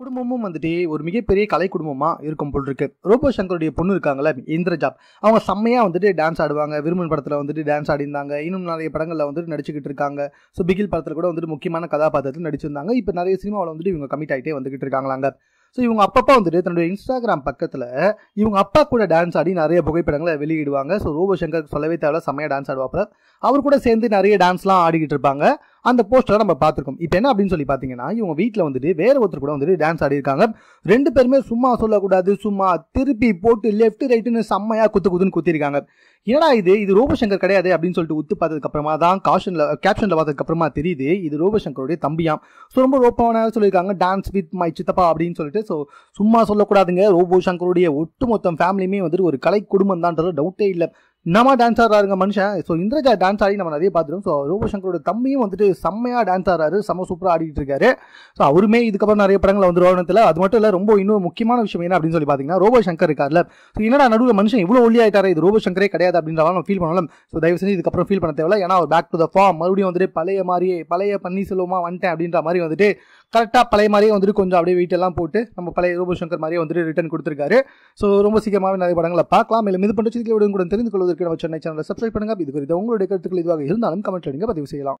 குடும்பமும் வந்துட்டு ஒரு மிகப்பெரிய கலை குடும்பமாக இருக்கும் போல் இருக்கு ரோபோ சங்கருடைய பொண்ணு இருக்காங்களே இந்திரஜாப் அவங்க செம்மையாக வந்துட்டு டான்ஸ் ஆடுவாங்க விரும்பன் படத்தில் வந்துட்டு டான்ஸ் ஆடிருந்தாங்க இன்னும் நிறைய படங்களில் வந்துட்டு நடிச்சுக்கிட்டு இருக்காங்க ஸோ பிகில் படத்தில் கூட வந்துட்டு முக்கியமான கதாபாத்திரத்தில் நடிச்சிருந்தாங்க இப்போ நிறைய சினிமாவில் வந்துட்டு இவங்க கமிட் ஆகிட்டே வந்துகிட்டு இருக்காங்களாங்க ஸோ இவங்க அப்பப்பா வந்துட்டு தன்னுடைய இன்ஸ்டாகிராம் பக்கத்தில் இவங்க அப்பா கூட டான்ஸ் ஆடி நிறைய புகைப்படங்களை வெளியிடுவாங்க ஸோ ரோபோ சங்கர் சொல்லவே தேவையில்ல செம்மையாக டான்ஸ் ஆடுவாப்பில் அவர் கூட சேர்ந்து நிறைய டான்ஸ்லாம் ஆடிக்கிட்டு இருப்பாங்க அந்த போஸ்டரை நம்ம பார்த்துருக்கோம் இப்போ என்ன அப்படின்னு சொல்லி பார்த்தீங்கன்னா இவங்க வீட்டில் வந்துட்டு வேற ஒருத்தர் கூட வந்துட்டு டான்ஸ் ஆடி இருக்காங்க ரெண்டு பேருமே சும்மா சொல்லக்கூடாது சும்மா திருப்பி போட்டு லெஃப்ட் ரைட்டுன்னு செம்மையாக குத்து குத்துன்னு குத்திருக்காங்க ஏன்னா இது இது ரூபசங்கர் கிடையாது அப்படின்னு சொல்லிட்டு உத்து பார்த்ததுக்கப்புறமா தான் காஷனில் கேப்ஷனில் பார்த்ததுக்கப்புறமா தெரியுது இது ரூபசங்கருடைய தம்பியாம் ஸோ ரொம்ப ரோப்பான சொல்லியிருக்காங்க டான்ஸ் வித் மை சித்தப்பா அப்படின்னு சொல்லிட்டு ஸோ சும்மா சொல்லக்கூடாதுங்க ரோபோ சங்கருடைய ஒட்டுமொத்தம் ஃபேமிலியுமே வந்துட்டு ஒரு கலை குடும்பம் தான்ன்றது டவுட்டே இல்லை நம்ம டான்ஸ் ஆடுறாருங்க மனுஷன் ஸோ இந்திரஜா டான்ஸ் ஆடி நம்ம நிறைய பார்த்துருக்கோம் ஸோ ரூபசங்கரோட தம்பியும் வந்துட்டு செம்மையாக டான்ஸ் ஆடுறாரு செம்ம சூப்பராக ஆடிட்டு இருக்காரு ஸோ அவருமே இதுக்கப்புறம் நிறைய படங்கள் வந்து வந்துருவானத்தில் அது மட்டும் இல்லை ரொம்ப இன்னொரு முக்கியமான விஷயம் என்ன அப்படின்னு சொல்லி பார்த்தீங்கன்னா ரோபோசங்கர் இருக்கார்ல ஸோ என்னடா நடுவில் மனுஷன் இவ்வளோ ஒல்லியாயிட்டாரு இது ரோபோசங்கரே கிடையாது அப்படின்ற நம்ம ஃபீல் பண்ணலாம் ஸோ தயவு செஞ்சு இதுக்கப்புறம் ஃபீல் பண்ண தேவையில்ல ஏன்னா பேக் டு த ஃபார்ம் மறுபடியும் வந்துட்டு பழைய மாதிரியே பழைய பன்னீர் செல்வமாக வந்துட்டேன் அப்படின்ற மாதிரி வந்துட்டு கரெக்டாக பழைய மாதிரியே வந்துட்டு கொஞ்சம் அப்படியே வீட்டெல்லாம் போட்டு நம்ம பழைய ரூபு சங்கர் மாதிரியே வந்துட்டு ரிட்டன் கொடுத்துருக்காரு ஸோ ரொம்ப சீக்கிரமாகவே நிறைய படங்களை பார்க்கலாம் மேலும் இது பண்ணுற கூட தெரிந்து கொள்வதற்கு நம்ம சென்னை சேனலில் சப்ஸ்கிரைப் பண்ணுங்கள் இது குறித்து உங்களுடைய கருத்துக்கள் இதுவாக இருந்தாலும் கமெண்ட் அடிங்க பதிவு செய்யலாம்